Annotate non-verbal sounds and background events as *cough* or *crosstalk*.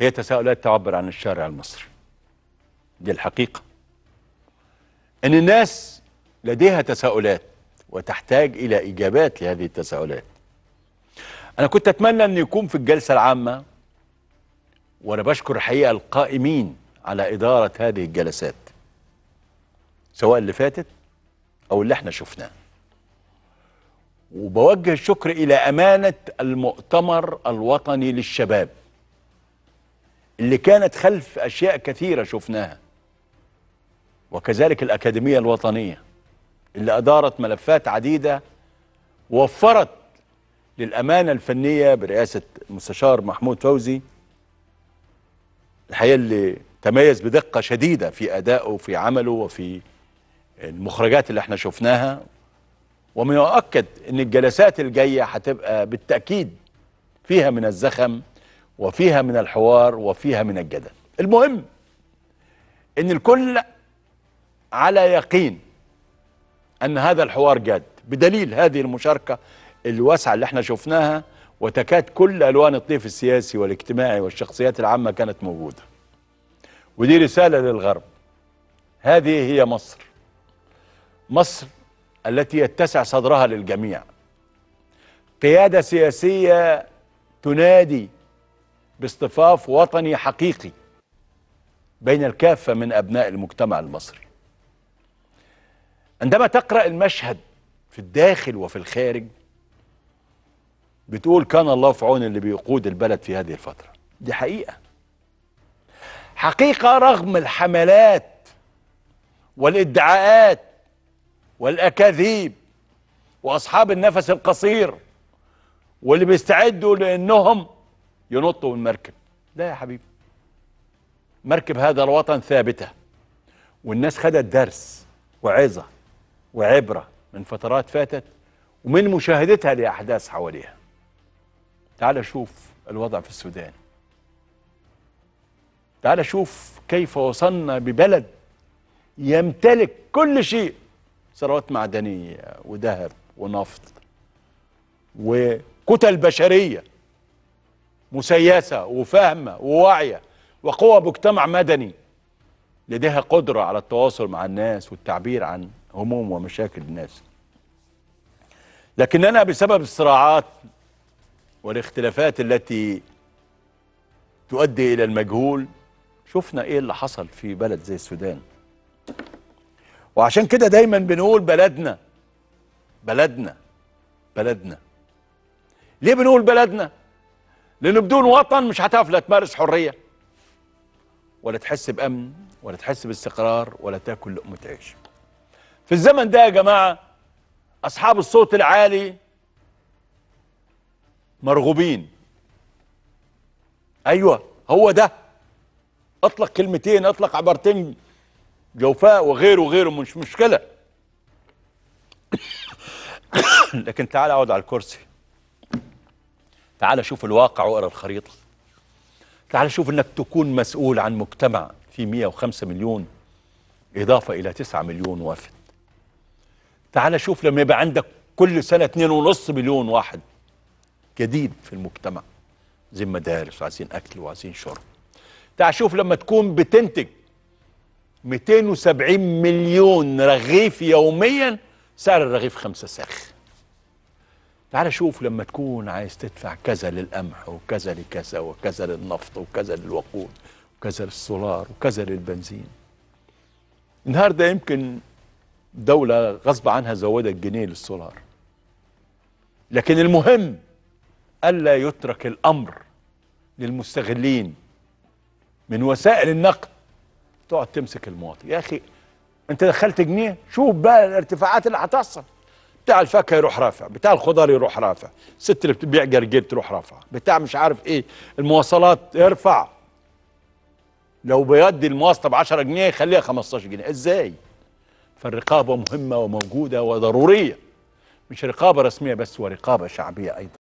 هي تساؤلات تعبر عن الشارع المصري دي الحقيقة أن الناس لديها تساؤلات وتحتاج إلى إجابات لهذه التساؤلات أنا كنت أتمنى أن يكون في الجلسة العامة وأنا بشكر الحقيقة القائمين على إدارة هذه الجلسات سواء اللي فاتت أو اللي احنا شفناه وبوجه الشكر إلى أمانة المؤتمر الوطني للشباب اللي كانت خلف أشياء كثيرة شفناها وكذلك الأكاديمية الوطنية اللي أدارت ملفات عديدة وفرت للأمانة الفنية برئاسة المستشار محمود فوزي الحقيقة اللي تميز بدقة شديدة في أدائه وفي عمله وفي المخرجات اللي احنا شفناها ومن يؤكد ان الجلسات الجاية هتبقى بالتأكيد فيها من الزخم وفيها من الحوار وفيها من الجدل المهم ان الكل على يقين ان هذا الحوار جاد بدليل هذه المشاركه الواسعه اللي احنا شفناها وتكاد كل الوان الطيف السياسي والاجتماعي والشخصيات العامه كانت موجوده ودي رساله للغرب هذه هي مصر مصر التي يتسع صدرها للجميع قياده سياسيه تنادي باصطفاف وطني حقيقي بين الكافة من أبناء المجتمع المصري عندما تقرأ المشهد في الداخل وفي الخارج بتقول كان الله في عون اللي بيقود البلد في هذه الفترة دي حقيقة حقيقة رغم الحملات والادعاءات والأكاذيب وأصحاب النفس القصير واللي بيستعدوا لأنهم ينطوا من مركب لا يا حبيبي مركب هذا الوطن ثابته والناس خدت درس وعظه وعبره من فترات فاتت ومن مشاهدتها لاحداث حواليها تعال شوف الوضع في السودان تعال شوف كيف وصلنا ببلد يمتلك كل شيء ثروات معدنيه وذهب ونفط وكتل بشريه مسيسة وفاهمة وواعية وقوى مجتمع مدني لديها قدرة على التواصل مع الناس والتعبير عن هموم ومشاكل الناس لكننا بسبب الصراعات والاختلافات التي تؤدي إلى المجهول شفنا إيه اللي حصل في بلد زي السودان وعشان كده دايما بنقول بلدنا بلدنا بلدنا ليه بنقول بلدنا لأنه بدون وطن مش هتعرف لا تمارس حرية ولا تحس بأمن ولا تحس باستقرار ولا تاكل لقمة عيش في الزمن ده يا جماعة أصحاب الصوت العالي مرغوبين أيوة هو ده أطلق كلمتين أطلق عبارتين جوفاء وغيره وغيره مش مشكلة *coughs* لكن تعال اقعد على الكرسي تعال شوف الواقع واقرا الخريطة تعال شوف أنك تكون مسؤول عن مجتمع فيه 105 مليون إضافة إلى 9 مليون وافد تعال شوف لما يبقى عندك كل سنة 2.5 مليون واحد جديد في المجتمع زي مدارس وعايزين أكل وعايزين شرب تعال شوف لما تكون بتنتج 270 مليون رغيف يوميا سعر الرغيف خمسة ساخ تعال شوف لما تكون عايز تدفع كذا للقمح وكذا لكذا وكذا للنفط وكذا للوقود وكذا للسولار وكذا للبنزين النهارده يمكن دولة غصب عنها زودت جنيه للسولار لكن المهم ألا يترك الأمر للمستغلين من وسائل النقد تقعد تمسك المواطن يا أخي أنت دخلت جنيه شوف بقى الارتفاعات اللي هتحصل بتاع الفاكهه يروح رافع بتاع الخضار يروح رافع الست اللي بتبيع جرجير تروح رافع بتاع مش عارف ايه المواصلات ارفع لو بيدي المواصله ب 10 جنيه يخليها 15 جنيه ازاي فالرقابه مهمه وموجوده وضروريه مش رقابه رسميه بس ورقابه شعبيه ايضا